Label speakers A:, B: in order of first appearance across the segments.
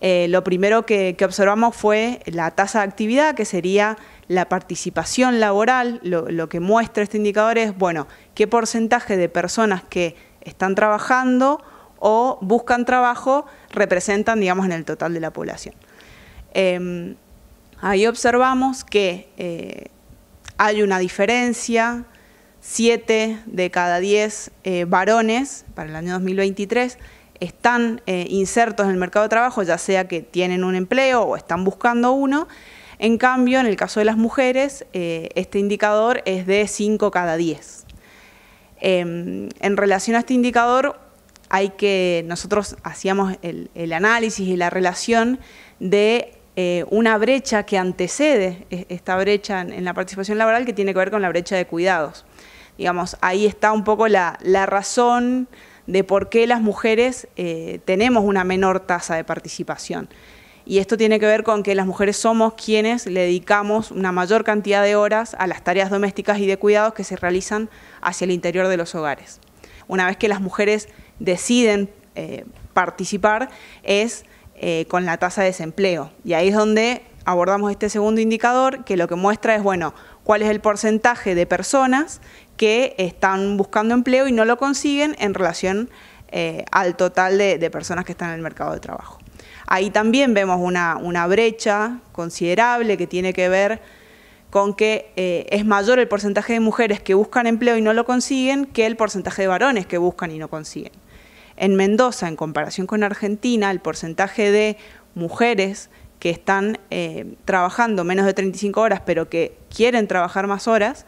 A: Eh, lo primero que, observamos fue la tasa de actividad, que sería la participación laboral. Lo, que muestra este indicador es, bueno, qué porcentaje de personas que están trabajando o buscan trabajo representan, digamos, en el total de la población. Em, ahí observamos que eh, hay una diferencia, 7 de cada 10 eh, varones para el año 2023 están eh, insertos en el mercado de trabajo, ya sea que tienen un empleo o están buscando uno. En cambio, en el caso de las mujeres, eh, este indicador es de 5 cada 10. Em, en relación a este indicador, hay que, nosotros hacíamos el, análisis y la relación de eh, una brecha que antecede e, esta brecha en, la participación laboral que tiene que ver con la brecha de cuidados digamos, ahí está un poco la razón de por qué las mujeres eh, tenemos una menor tasa de participación. Y esto tiene que ver con que las mujeres somos quienes le dedicamos una mayor cantidad de horas a las tareas domésticas y de cuidados que se realizan hacia el interior de los hogares. Una vez que las mujeres deciden eh, participar es eh, con la tasa de desempleo. Y ahí es donde abordamos este segundo indicador que lo que muestra es, bueno, cuál es el porcentaje de personas que están buscando empleo y no lo consiguen en relación eh, al total de, personas que están en el mercado de trabajo. Ahí también vemos una, brecha considerable que tiene que ver con que eh, es mayor el porcentaje de mujeres que buscan empleo y no lo consiguen que el porcentaje de varones que buscan y no consiguen. En Mendoza, en comparación con Argentina, el porcentaje de mujeres que están eh, trabajando menos de 35 horas pero que quieren trabajar más horas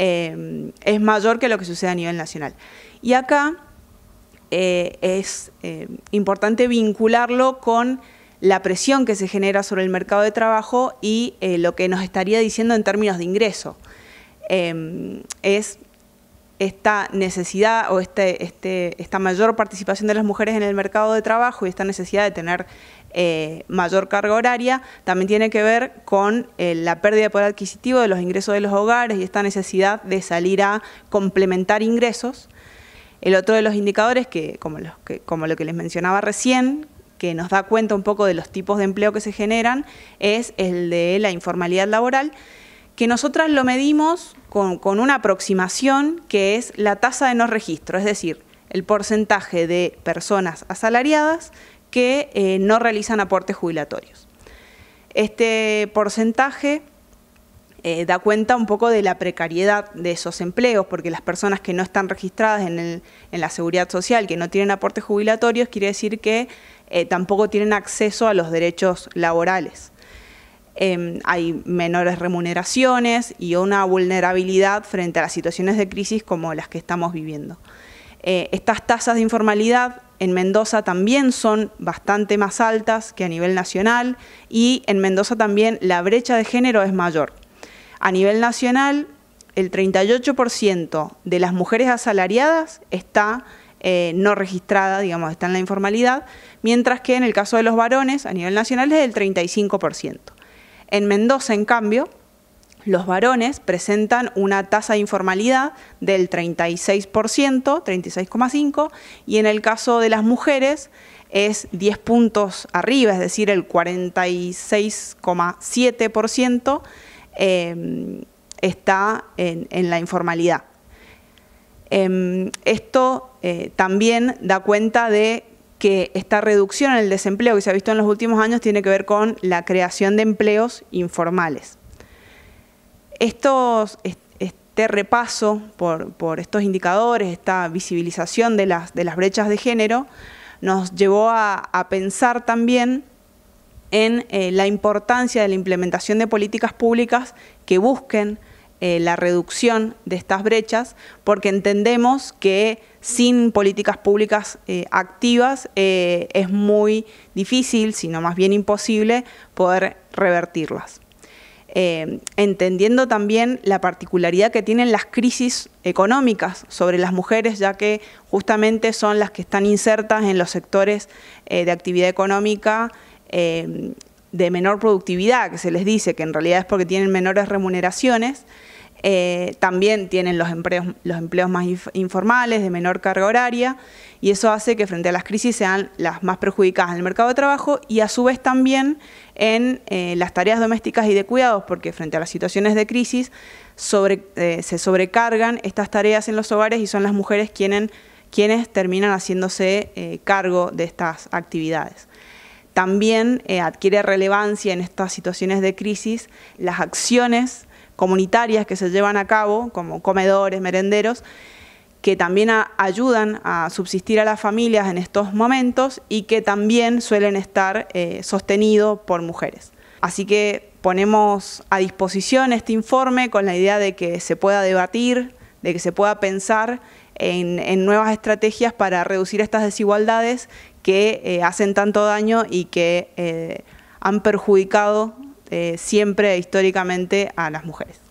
A: eh, es mayor que lo que sucede a nivel nacional. Y acá eh, es eh, importante vincularlo con la presión que se genera sobre el mercado de trabajo y lo que nos estaría diciendo en términos de ingreso. es esta necesidad o este, este, esta mayor participación de las mujeres en el mercado de trabajo y esta necesidad de tener eh, mayor carga horaria también tiene que ver con eh, la pérdida de poder adquisitivo de los ingresos de los hogares y esta necesidad de salir a complementar ingresos. El otro de los indicadores, que como, los que, como lo que les mencionaba recién, que nos da cuenta un poco de los tipos de empleo que se generan, es el de la informalidad laboral, que nosotras lo medimos con, una aproximación que es la tasa de no registro, es decir, el porcentaje de personas asalariadas que eh, no realizan aportes jubilatorios. Este porcentaje eh, da cuenta un poco de la precariedad de esos empleos, porque las personas que no están registradas en, la seguridad social, que no tienen aportes jubilatorios, quiere decir que eh, tampoco tienen acceso a los derechos laborales. Em, hay menores remuneraciones y una vulnerabilidad frente a las situaciones de crisis como las que estamos viviendo. Eh, estas tasas de informalidad en Mendoza también son bastante más altas que a nivel nacional y en Mendoza también la brecha de género es mayor. A nivel nacional, el 38% de las mujeres asalariadas está eh, no registrada, digamos, está en la informalidad, mientras que en el caso de los varones, a nivel nacional, es del 35%. En Mendoza, en cambio, los varones presentan una tasa de informalidad del 36%, 36,5%, y en el caso de las mujeres es 10 puntos arriba, es decir, el 46,7% eh, está en, la informalidad. Em, esto eh, también da cuenta de que esta reducción en el desempleo que se ha visto en los últimos años tiene que ver con la creación de empleos informales. este repaso por, estos indicadores, esta visibilización de las, brechas de género, nos llevó a, pensar también en eh, la importancia de la implementación de políticas públicas que busquen eh, la reducción de estas brechas, porque entendemos que sin políticas públicas eh, activas eh, es muy difícil, sino más bien imposible, poder revertirlas. entendiendo también la particularidad que tienen las crisis económicas sobre las mujeres, ya que justamente son las que están insertas en los sectores de actividad económica de menor productividad, que se les dice que en realidad es porque tienen menores remuneraciones, eh, también tienen los empleos, los empleos más informales, de menor carga horaria, y eso hace que frente a las crisis sean las más perjudicadas en el mercado de trabajo y a su vez también en eh, las tareas domésticas y de cuidados, porque frente a las situaciones de crisis eh, se sobrecargan estas tareas en los hogares y son las mujeres quienes terminan haciéndose cargo de estas actividades. También eh, adquiere relevancia en estas situaciones de crisis las acciones comunitarias que se llevan a cabo, como comedores, merenderos, que también ayudan a subsistir a las familias en estos momentos y que también suelen estar eh, sostenidos por mujeres. Así que ponemos a disposición este informe con la idea de que se pueda debatir, de que se pueda pensar en, nuevas estrategias para reducir estas desigualdades que eh, hacen tanto daño y que eh, han perjudicado eh, siempre históricamente a las mujeres.